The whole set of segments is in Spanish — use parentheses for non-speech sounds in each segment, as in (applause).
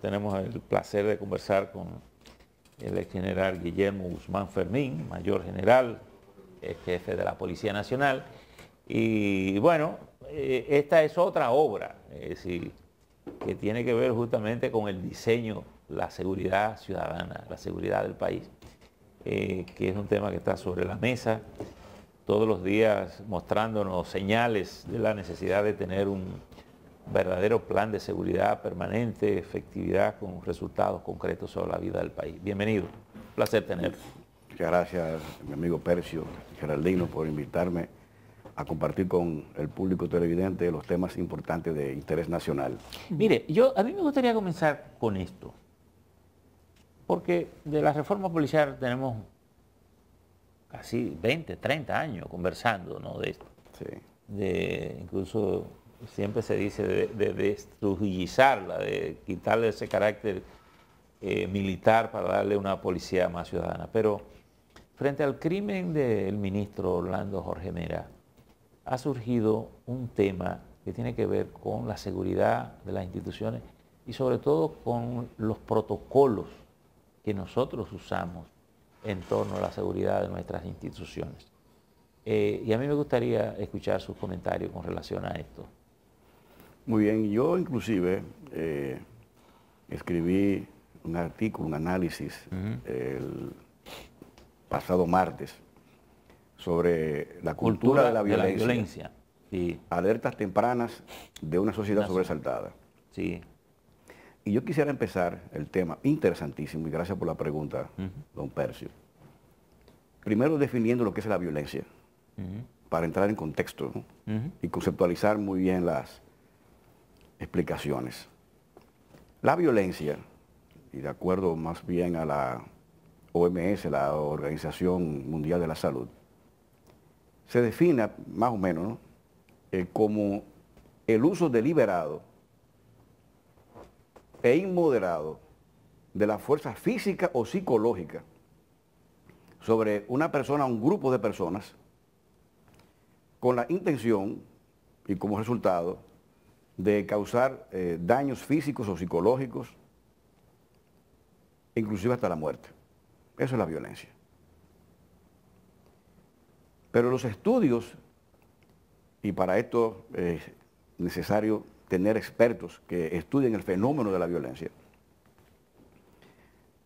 Tenemos el placer de conversar con el ex general Guillermo Guzmán Fermín, mayor general, ex jefe de la Policía Nacional. Y bueno, eh, esta es otra obra, es decir, que tiene que ver justamente con el diseño, la seguridad ciudadana, la seguridad del país, eh, que es un tema que está sobre la mesa, todos los días mostrándonos señales de la necesidad de tener un, verdadero plan de seguridad permanente, efectividad, con resultados concretos sobre la vida del país. Bienvenido, placer tenerte. Muchas gracias, mi amigo Percio Geraldino, por invitarme a compartir con el público televidente los temas importantes de interés nacional. Mire, yo a mí me gustaría comenzar con esto, porque de la reforma policial tenemos casi 20, 30 años conversando ¿no? de esto. De incluso siempre se dice, de, de, de quitarle ese carácter eh, militar para darle una policía más ciudadana. Pero frente al crimen del ministro Orlando Jorge Mera, ha surgido un tema que tiene que ver con la seguridad de las instituciones y sobre todo con los protocolos que nosotros usamos en torno a la seguridad de nuestras instituciones. Eh, y a mí me gustaría escuchar sus comentarios con relación a esto. Muy bien, yo inclusive eh, escribí un artículo, un análisis el pasado martes sobre la cultura, de la violencia. y Alertas tempranas de una sociedad sobresaltada. Sí. Y yo quisiera empezar el tema, interesantísimo, y gracias por la pregunta, don Percio. Primero definiendo lo que es la violencia, para entrar en contexto y conceptualizar muy bien las, explicaciones. La violencia, y de acuerdo más bien a la OMS, la Organización Mundial de la Salud, se define más o menos eh, como el uso deliberado e inmoderado de la fuerza física o psicológica sobre una persona o un grupo de personas con la intención y como resultado de causar eh, daños físicos o psicológicos, inclusive hasta la muerte. Eso es la violencia. Pero los estudios, y para esto es necesario tener expertos que estudien el fenómeno de la violencia.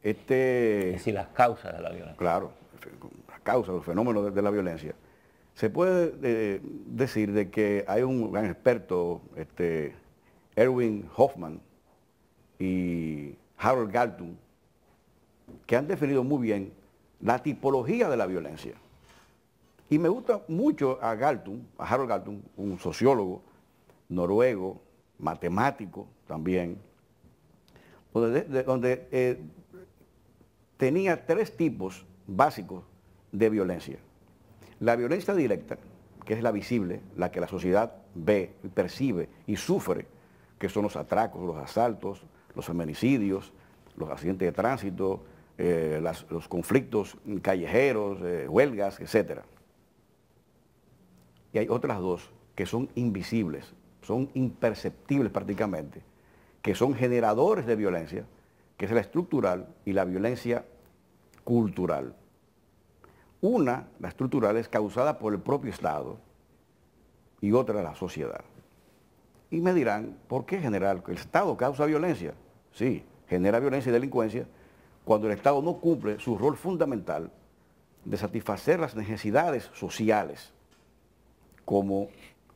Este, es decir, las causas de la violencia. Claro, las causas, los fenómenos de la violencia se puede eh, decir de que hay un gran experto, este, Erwin Hoffman y Harold Galtung, que han definido muy bien la tipología de la violencia. Y me gusta mucho a Galtung, a Harold Galtung, un sociólogo noruego, matemático también, donde, eh, tenía tres tipos básicos de violencia la violencia directa, que es la visible, la que la sociedad ve, percibe y sufre, que son los atracos, los asaltos, los feminicidios, los accidentes de tránsito, eh, los conflictos callejeros, eh, huelgas, etc. Y hay otras dos que son invisibles, son imperceptibles prácticamente, que son generadores de violencia, que es la estructural y la violencia cultural. Una, la estructural, es causada por el propio Estado y otra la sociedad. Y me dirán, ¿por qué general? ¿El Estado causa violencia? Sí, genera violencia y delincuencia cuando el Estado no cumple su rol fundamental de satisfacer las necesidades sociales, como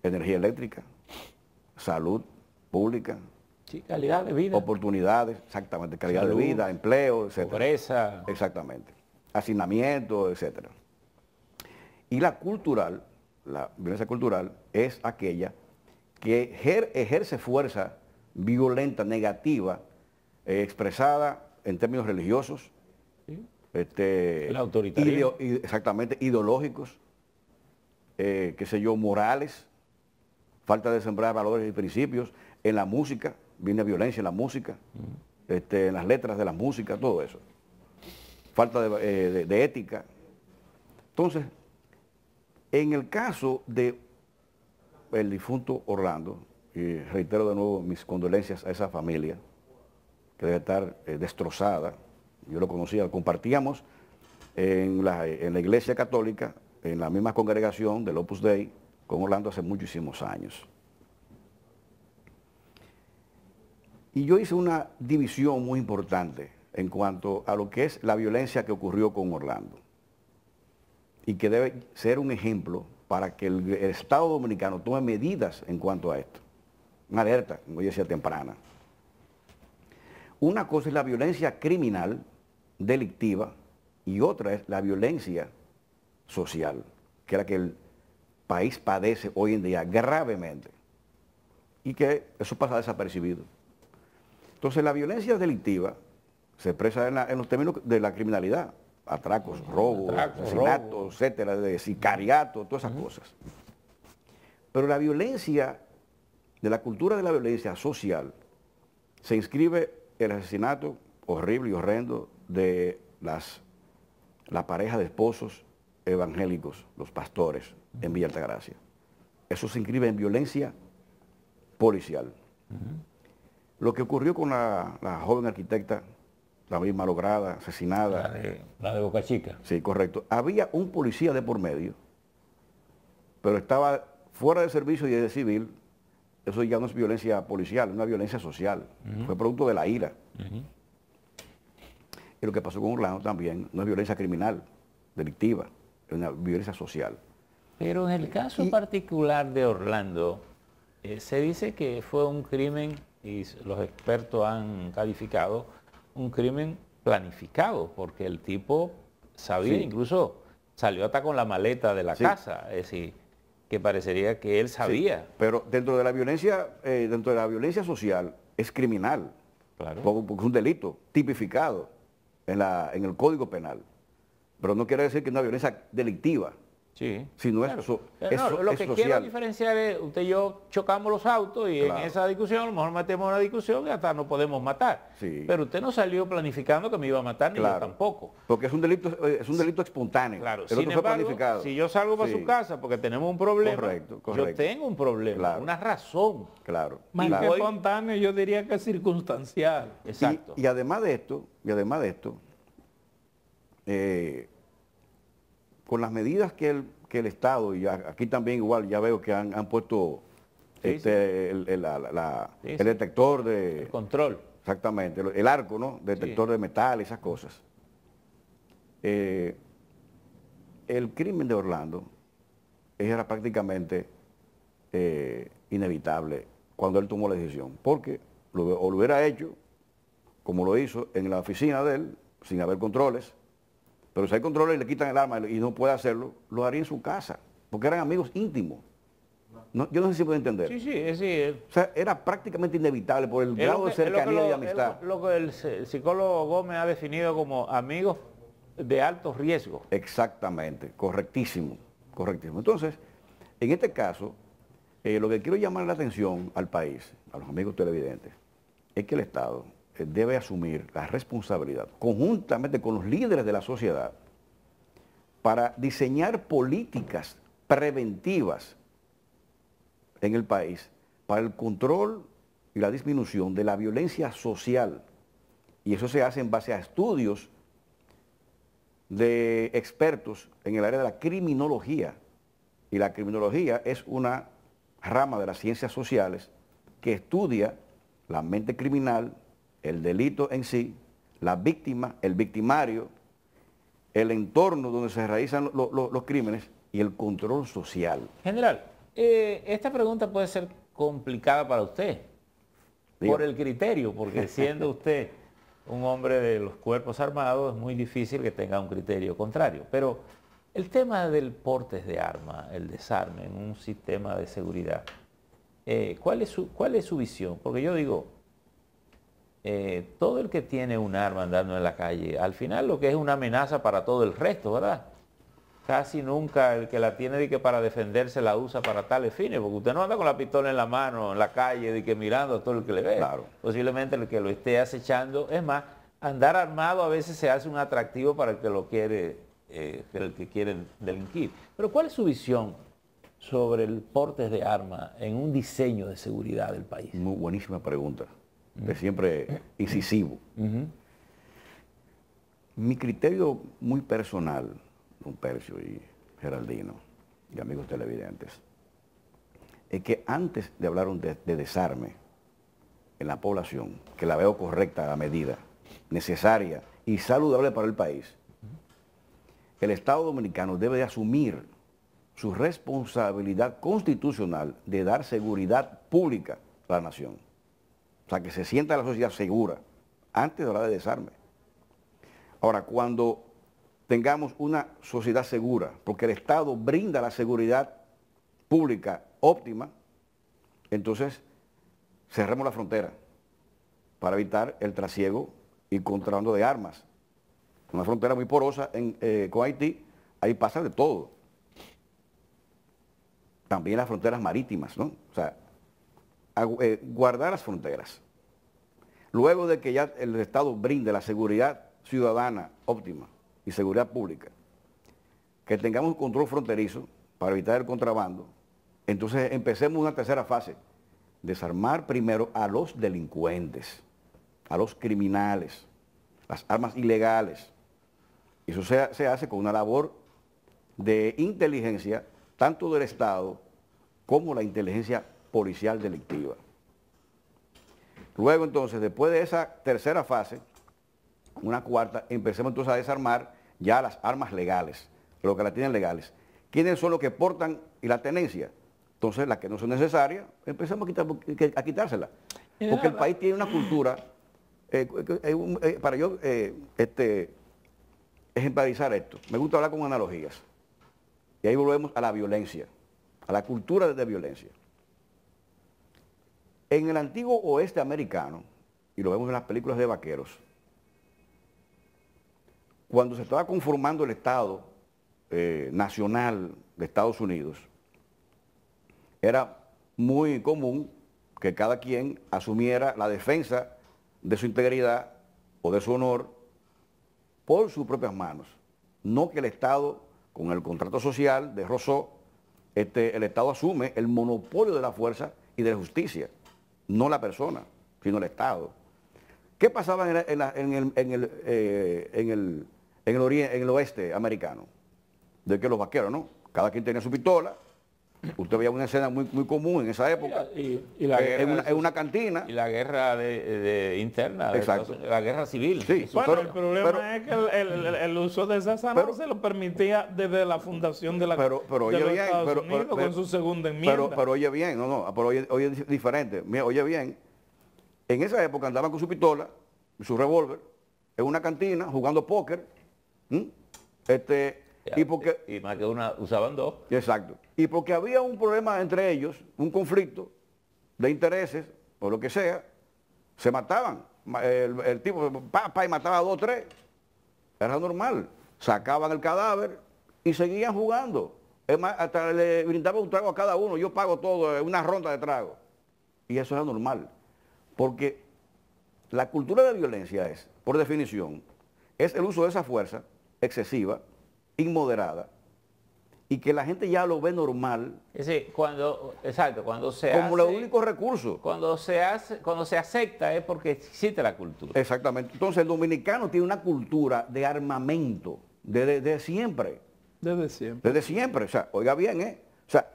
energía eléctrica, salud pública, calidad de vida. oportunidades, exactamente, calidad de vida, empleo, etc. Exactamente hacinamiento, etc. Y la cultural, la violencia cultural, es aquella que ejerce fuerza violenta, negativa, eh, expresada en términos religiosos, este, exactamente, ideológicos, eh, qué sé yo, morales, falta de sembrar valores y principios, en la música, viene violencia en la música, este, en las letras de la música, todo eso falta eh, de, ética. Entonces, en el caso de el difunto Orlando, y reitero de nuevo mis condolencias a esa familia, que debe estar eh, destrozada, yo lo conocía, compartíamos en la, en la iglesia católica, en la misma congregación del Opus Dei, con Orlando hace muchísimos años. Y yo hice una división muy importante en cuanto a lo que es la violencia que ocurrió con Orlando y que debe ser un ejemplo para que el, Estado Dominicano tome medidas en cuanto a esto. Una alerta, como yo decía, temprana. Una cosa es la violencia criminal, delictiva, y otra es la violencia social, que es la que el país padece hoy en día gravemente y que eso pasa desapercibido. Entonces la violencia delictiva se expresa en, los términos de la criminalidad, atracos, robos, asesinatos, etcétera, de sicariato, todas esas cosas. Pero la violencia, de la cultura de la violencia social, se inscribe el asesinato horrible y horrendo de las, la pareja de esposos evangélicos, los pastores, en Villa Altagracia. Eso se inscribe en violencia policial. Lo que ocurrió con la, la joven arquitecta misma lograda, asesinada. La de, Boca Chica. Sí, correcto. Había un policía de por medio, pero estaba fuera de servicio y de civil. Eso ya no es violencia policial, es una violencia social. Fue producto de la ira. Y lo que pasó con Orlando también no es violencia criminal, delictiva, es una violencia social. Pero en el caso particular de Orlando, eh, se dice que fue un crimen, y los expertos han calificado, un crimen planificado, porque el tipo sabía, incluso salió hasta con la maleta de la casa, es decir, que parecería que él sabía. pero dentro de la violencia, eh, dentro de la violencia social es criminal, claro. porque es un delito tipificado en, la, en el Código Penal, pero no quiere decir que es una violencia delictiva. Sí. Si no es eso, eh, Lo que quiero diferenciar es, usted y yo chocamos los autos y en esa discusión a lo mejor matemos una discusión y hasta no podemos matar. Pero usted no salió planificando que me iba a matar ni yo tampoco. Porque es un delito, eh, es un delito espontáneo. Claro, Sin embargo, si yo salgo para su casa porque tenemos un problema, correcto, yo tengo un problema, una razón. Claro. Más que espontáneo, yo diría que circunstancial. Exacto. Y, además de esto, y además de esto, eh, con las medidas que el, Estado, y aquí también igual ya veo que han, puesto El, detector de... control. Exactamente, el arco, ¿no? Detector de metal, esas cosas. Eh, el crimen de Orlando era prácticamente eh, inevitable cuando él tomó la decisión, porque lo hubiera hecho, como lo hizo en la oficina de él, sin haber controles, pero si hay controles y le quitan el arma y no puede hacerlo, lo haría en su casa, porque eran amigos íntimos. yo no sé si puedo entender. Sí, sí, sí. o sea, era prácticamente inevitable por el grado de cercanía y amistad. Lo, que el, psicólogo Gómez ha definido como amigos de alto riesgo. Exactamente, correctísimo, correctísimo. Entonces, en este caso, eh, lo que quiero llamar la atención al país, a los amigos televidentes, es que el Estado eh, debe asumir la responsabilidad conjuntamente con los líderes de la sociedad para diseñar políticas preventivas en el país para el control y la disminución de la violencia social. Y eso se hace en base a estudios de expertos en el área de la criminología. Y la criminología es una rama de las ciencias sociales que estudia la mente criminal, el delito en sí, la víctima, el victimario, el entorno donde se realizan los crímenes y el control social. General, eh, esta pregunta puede ser complicada para usted, por el criterio, porque siendo usted un hombre de los cuerpos armados, es muy difícil que tenga un criterio contrario. Pero el tema del portes de arma, el desarme en un sistema de seguridad, eh, ¿cuál, es su, ¿cuál es su visión? Porque yo digo, eh, todo el que tiene un arma andando en la calle, al final lo que es una amenaza para todo el resto, ¿verdad? Casi nunca el que la tiene que para defenderse la usa para tales fines, porque usted no anda con la pistola en la mano, en la calle, de que mirando a todo el que le ve. Posiblemente el que lo esté acechando, es más, andar armado a veces se hace un atractivo para el que lo quiere, eh, el que quiere delinquir. Pero ¿cuál es su visión sobre el porte de arma en un diseño de seguridad del país? Muy buenísima pregunta de siempre incisivo. Mi criterio muy personal, don Percio y Geraldino, y amigos televidentes, es que antes de hablar de, desarme en la población, que la veo correcta a medida, necesaria y saludable para el país, el Estado Dominicano debe asumir su responsabilidad constitucional de dar seguridad pública a la nación. O sea, que se sienta la sociedad segura antes de hablar de desarme. Ahora, cuando tengamos una sociedad segura, porque el Estado brinda la seguridad pública óptima, entonces cerremos la frontera para evitar el trasiego y contrabando de armas. Una frontera muy porosa en, eh, con Haití, ahí pasa de todo. También las fronteras marítimas, ¿no? O sea, eh, guardar las fronteras. Luego de que ya el Estado brinde la seguridad ciudadana óptima y seguridad pública, que tengamos un control fronterizo para evitar el contrabando, entonces empecemos una tercera fase, desarmar primero a los delincuentes, a los criminales, las armas ilegales. Eso se, se hace con una labor de inteligencia, tanto del Estado como la inteligencia policial delictiva. Luego entonces, después de esa tercera fase, una cuarta, empecemos entonces a desarmar ya las armas legales, lo que las tienen legales. ¿Quiénes son los que portan y la tenencia? Entonces, las que no son necesarias, empecemos a, quitárselas Porque el país tiene una cultura, eh, eh, eh, para yo este, ejemplarizar esto, me gusta hablar con analogías. Y ahí volvemos a la violencia, a la cultura de violencia. En el antiguo oeste americano, y lo vemos en las películas de vaqueros, cuando se estaba conformando el Estado eh, Nacional de Estados Unidos, era muy común que cada quien asumiera la defensa de su integridad o de su honor por sus propias manos, no que el Estado, con el contrato social de Rousseau, este, el Estado asume el monopolio de la fuerza y de la justicia no la persona, sino el Estado. ¿Qué pasaba en, el, oeste americano? De que los vaqueros, ¿no? Cada quien tenía su pistola, Usted veía una escena muy, muy común en esa época. Y, la eh, en, una, cantina. Y la guerra de, interna. Exacto. la guerra civil. Sí, bueno, el problema es que el, el, uso de esa armas se lo permitía desde la fundación de la pero, pero, oye bien, pero, con su segunda enmienda. Pero, oye bien, no, no, pero oye, diferente. oye bien, en esa época andaban con su pistola, su revólver, en una cantina, jugando póker. Este, y, porque, y más que una, usaban dos. Exacto. Y porque había un problema entre ellos, un conflicto de intereses o lo que sea, se mataban. El, tipo, tipo, papá, y mataba a dos, tres. Era normal. Sacaban el cadáver y seguían jugando. Es más, hasta le brindaban un trago a cada uno. Yo pago todo, eh, una ronda de trago. Y eso era normal. Porque la cultura de violencia es, por definición, es el uso de esa fuerza excesiva inmoderada y que la gente ya lo ve normal. cuando, exacto, cuando se Como los únicos único recurso. Cuando se, hace, cuando se acepta es porque existe la cultura. Exactamente. Entonces el dominicano tiene una cultura de armamento desde, siempre. Desde siempre. Desde siempre. oiga bien, ¿eh? O sea,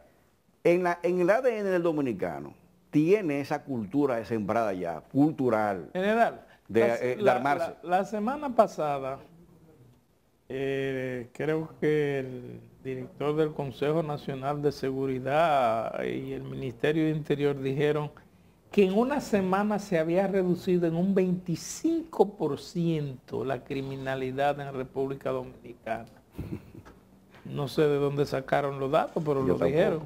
en, la, en el ADN del dominicano tiene esa cultura sembrada ya, cultural. General. De, eh, armarse. la semana pasada eh, creo que el director del Consejo Nacional de Seguridad y el Ministerio de Interior dijeron que en una semana se había reducido en un 25% la criminalidad en República Dominicana. No sé de dónde sacaron los datos, pero lo dijeron.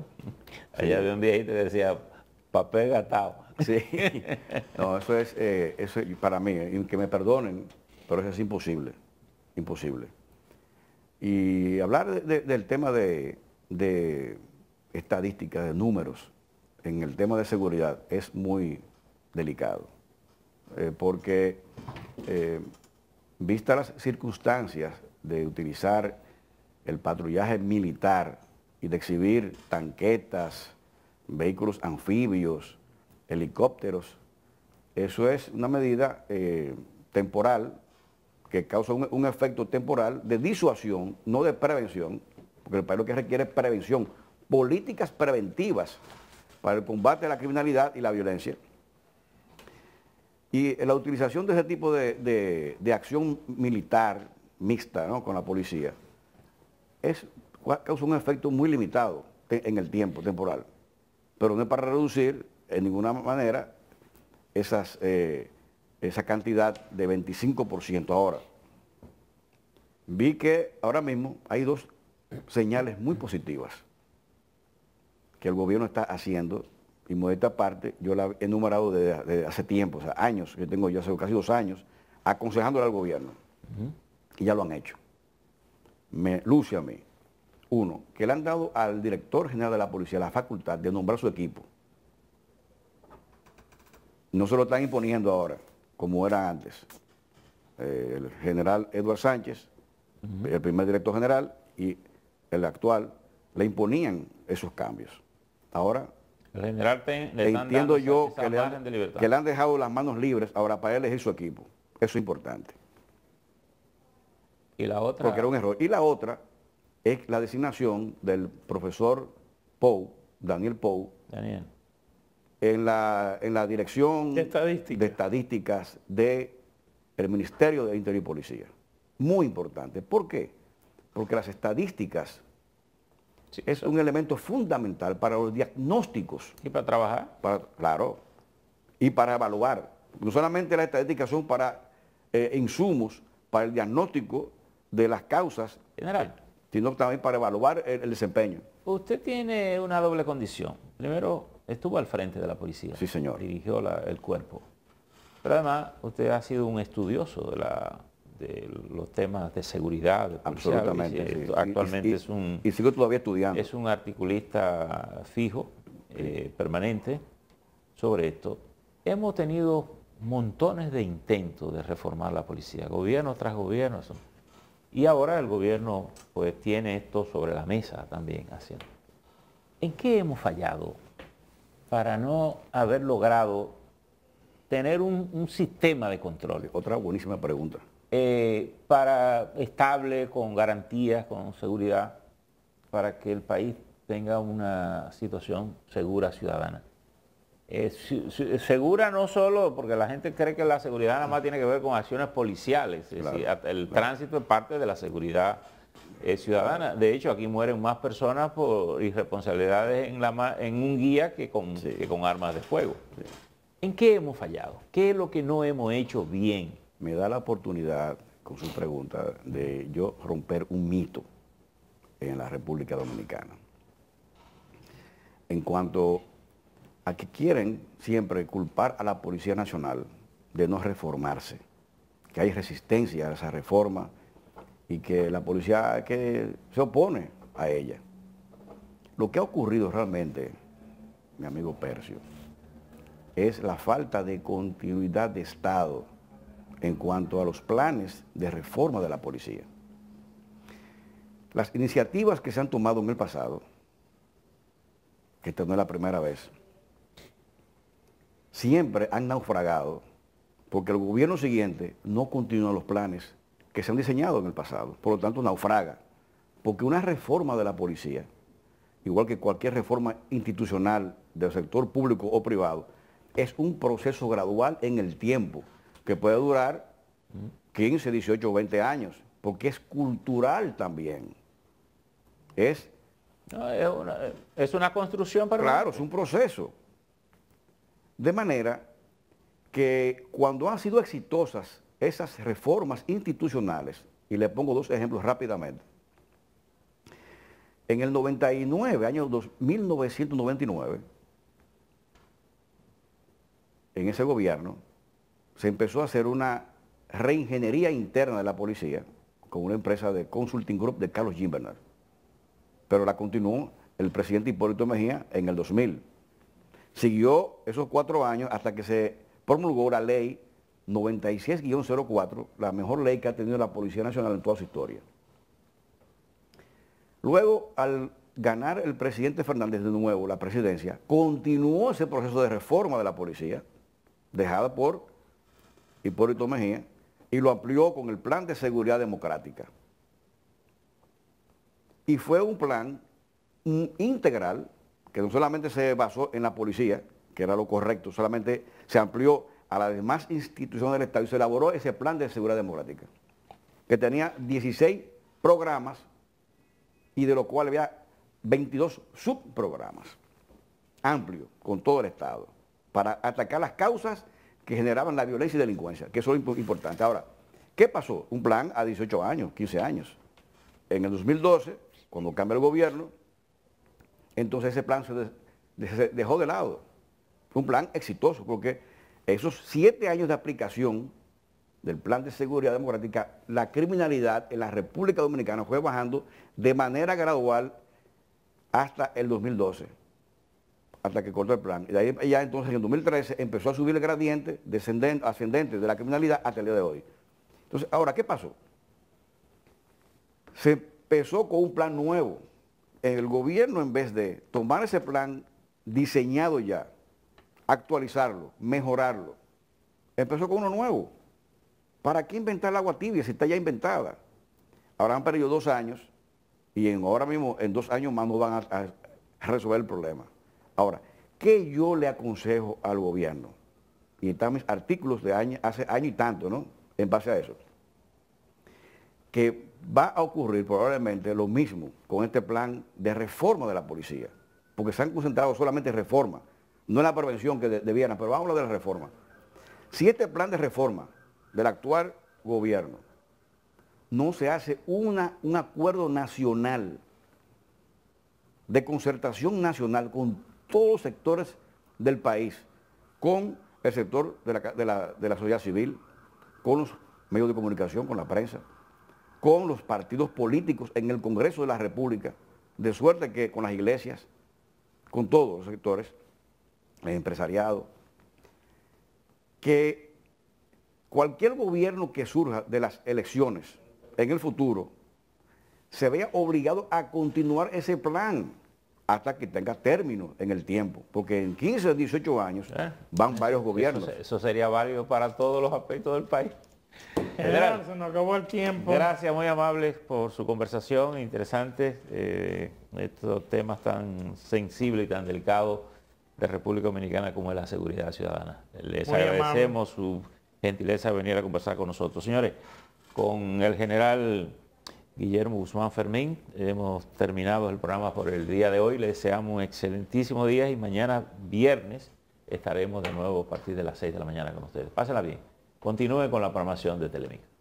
Allá había un día que decía, papel gatado. Sí. (laughs) no, eso es, eh, para mí, que me perdonen, pero eso es imposible. Imposible. Y hablar del tema de, estadísticas, de números, en el tema de seguridad es muy delicado, eh, porque eh, vista las circunstancias de utilizar el patrullaje militar y de exhibir tanquetas, vehículos anfibios, helicópteros, eso es una medida eh, temporal que causa un, efecto temporal de disuasión, no de prevención, porque el país lo que requiere es prevención, políticas preventivas para el combate a la criminalidad y la violencia. Y eh, la utilización de ese tipo de, acción militar mixta ¿no? con la policía es, causa un efecto muy limitado en el tiempo temporal, pero no es para reducir en ninguna manera esas... Eh, esa cantidad de 25% ahora. Vi que ahora mismo hay dos señales muy positivas que el gobierno está haciendo y esta parte, yo la he enumerado desde, hace tiempo, o sea, años, yo tengo yo hace casi dos años, aconsejándole al gobierno. Y ya lo han hecho. Me luce a mí. Uno, que le han dado al director general de la policía la facultad de nombrar su equipo. No se lo están imponiendo ahora como era antes. Eh, el general Edward Sánchez, el primer director general, y el actual, le imponían esos cambios. Ahora, entiendo yo que, le han, dejado las manos libres ahora para él es su equipo. Eso es importante. Y la otra. Porque era un error. Y la otra es la designación del profesor Pou, Daniel Pou, en la, dirección de, de estadísticas del Ministerio de Interior y Policía. Muy importante. ¿Por qué? Porque las estadísticas es un elemento fundamental para los diagnósticos. Y para trabajar. claro. Y para evaluar. No solamente las estadísticas son para eh, insumos, para el diagnóstico de las causas. General. Sino también para evaluar el desempeño. Usted tiene una doble condición. Primero, estuvo al frente de la policía. Sí, señor. Dirigió el cuerpo. Pero además, usted ha sido un estudioso de, los temas de seguridad, Absolutamente. Actualmente es un... Y todavía estudiando. Es un articulista fijo, eh, permanente, sobre esto. Hemos tenido montones de intentos de reformar la policía, gobierno tras gobierno. Y ahora el gobierno pues tiene esto sobre la mesa también haciendo. ¿En qué hemos fallado para no haber logrado tener un, sistema de control? Otra buenísima pregunta. Eh, para estable, con garantías, con seguridad, para que el país tenga una situación segura ciudadana. Eh, segura no solo porque la gente cree que la seguridad nada más tiene que ver con acciones policiales, el tránsito es parte de la seguridad eh, ciudadana. De hecho, aquí mueren más personas por irresponsabilidades en, un guía que con, armas de fuego. ¿En qué hemos fallado? ¿Qué es lo que no hemos hecho bien? Me da la oportunidad, con su pregunta, de yo romper un mito en la República Dominicana. En cuanto a que quieren siempre culpar a la Policía Nacional de no reformarse, que hay resistencia a esa reforma, y que la policía que se opone a ella. Lo que ha ocurrido realmente, mi amigo Percio, es la falta de continuidad de Estado en cuanto a los planes de reforma de la policía. Las iniciativas que se han tomado en el pasado, que esta no es la primera vez, siempre han naufragado porque el gobierno siguiente no continúa los planes que se han diseñado en el pasado, por lo tanto naufraga, porque una reforma de la policía, igual que cualquier reforma institucional del sector público o privado, es un proceso gradual en el tiempo, que puede durar 15, 18 20 años, porque es cultural también. Es, una, es una construcción para... Claro, es un proceso. De manera que cuando han sido exitosas esas reformas institucionales, y le pongo dos ejemplos rápidamente. En el 99, año 1999, en ese gobierno, se empezó a hacer una reingeniería interna de la policía con una empresa de consulting group de Carlos Gimbernard. Pero la continuó el presidente Hipólito Mejía en el 2000. Siguió esos cuatro años hasta que se promulgó la ley 96-04, la mejor ley que ha tenido la Policía Nacional en toda su historia. Luego, al ganar el presidente Fernández de nuevo la presidencia, continuó ese proceso de reforma de la policía, dejada por Hipólito Mejía, y lo amplió con el plan de seguridad democrática. Y fue un plan integral, que no solamente se basó en la policía, que era lo correcto, solamente se amplió a las demás instituciones del Estado y se elaboró ese plan de seguridad democrática, que tenía 16 programas y de lo cual había 22 subprogramas amplios con todo el Estado para atacar las causas que generaban la violencia y delincuencia, que eso es lo importante. Ahora, ¿qué pasó? Un plan a 18 años, 15 años. En el 2012, cuando cambia el gobierno, entonces ese plan se dejó de lado. un plan exitoso porque esos siete años de aplicación del Plan de Seguridad Democrática, la criminalidad en la República Dominicana fue bajando de manera gradual hasta el 2012, hasta que cortó el plan. Y de ahí ya entonces en el 2013 empezó a subir el gradiente descendente, ascendente de la criminalidad hasta el día de hoy. Entonces, ahora, ¿qué pasó? Se empezó con un plan nuevo. El gobierno, en vez de tomar ese plan diseñado ya, actualizarlo, mejorarlo. Empezó con uno nuevo. ¿Para qué inventar el agua tibia si está ya inventada? Ahora han perdido dos años y en, ahora mismo, en dos años más no van a, resolver el problema. Ahora, ¿qué yo le aconsejo al gobierno? Y están mis artículos de año, hace año y tanto, ¿no? En base a eso. Que va a ocurrir probablemente lo mismo con este plan de reforma de la policía, porque se han concentrado solamente en reforma no es la prevención que debieran, pero vamos a hablar de la reforma. Si este plan de reforma del actual gobierno no se hace una, un acuerdo nacional, de concertación nacional con todos los sectores del país, con el sector de la sociedad civil, con los medios de comunicación, con la prensa, con los partidos políticos en el Congreso de la República, de suerte que con las iglesias, con todos los sectores, empresariado, que cualquier gobierno que surja de las elecciones en el futuro se vea obligado a continuar ese plan hasta que tenga término en el tiempo, porque en 15 o 18 años eh. van varios gobiernos. Eso, sería válido para todos los aspectos del país. (laughs) General, se acabó el tiempo. Gracias, muy amables por su conversación, interesante, eh, estos temas tan sensibles y tan delicados de República Dominicana como es la seguridad ciudadana. Les agradecemos su gentileza de venir a conversar con nosotros. Señores, con el general Guillermo Guzmán Fermín, hemos terminado el programa por el día de hoy. Les deseamos un excelentísimo día y mañana viernes estaremos de nuevo a partir de las 6 de la mañana con ustedes. Pásenla bien. Continúen con la programación de telemica